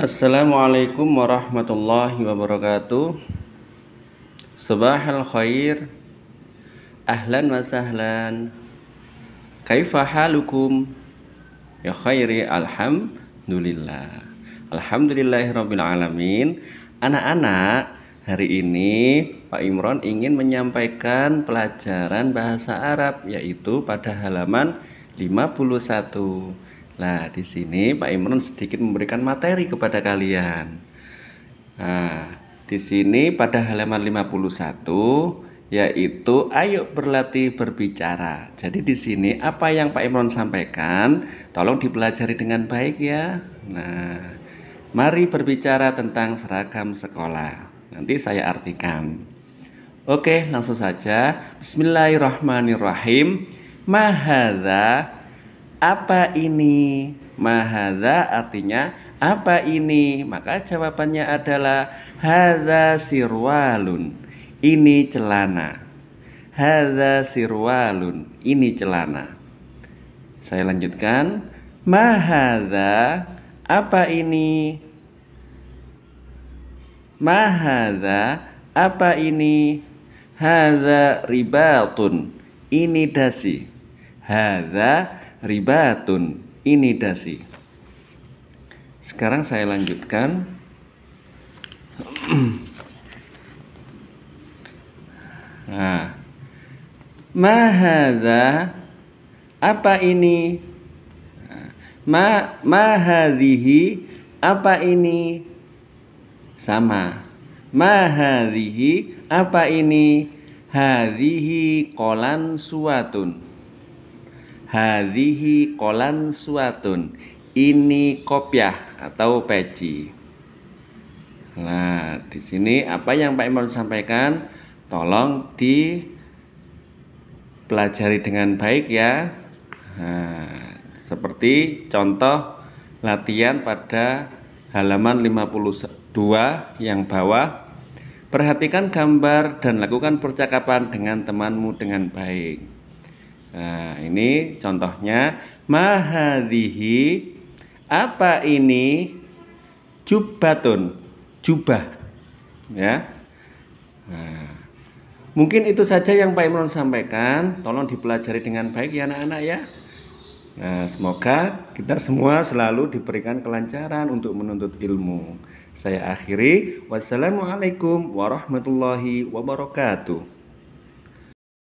Assalamualaikum warahmatullahi wabarakatuh Subahal khair Ahlan wa sahlan Kaifa halukum Ya khairi alhamdulillah Alhamdulillahirrabbilalamin Anak-anak, hari ini Pak Imron ingin menyampaikan pelajaran bahasa Arab yaitu pada halaman 51. Nah, di sini Pak Imron sedikit memberikan materi kepada kalian. Nah, di sini pada halaman 51 yaitu ayo berlatih berbicara. Jadi di sini apa yang Pak Imron sampaikan tolong dipelajari dengan baik ya. Nah, mari berbicara tentang seragam sekolah. Nanti saya artikan. Oke, langsung saja. Bismillahirrahmanirrahim. Mahadha apa ini? Mahadha artinya apa ini? Maka jawabannya adalah haza sirwalun. Ini celana. haza sirwalun. Ini celana. Saya lanjutkan. Mahadha apa ini? Mahadha apa ini? Hadha ribatun. Ini dasi. haza ribatun ini dasi sekarang saya lanjutkan nah mahada apa ini ma mahadihi apa ini sama mahadihi apa ini hadihi kolan suatun Hadhihi kolan suatun. Ini kopiah atau peci. Nah, di sini apa yang Pak Imam sampaikan tolong dipelajari dengan baik ya. Nah, seperti contoh latihan pada halaman 52 yang bawah. Perhatikan gambar dan lakukan percakapan dengan temanmu dengan baik. Nah, ini contohnya mahadhihi apa ini jubatun, jubah. Ya. Nah, mungkin itu saja yang Pak Imron sampaikan. Tolong dipelajari dengan baik ya anak-anak ya. Nah, semoga kita semua selalu diberikan kelancaran untuk menuntut ilmu. Saya akhiri, wassalamualaikum warahmatullahi wabarakatuh.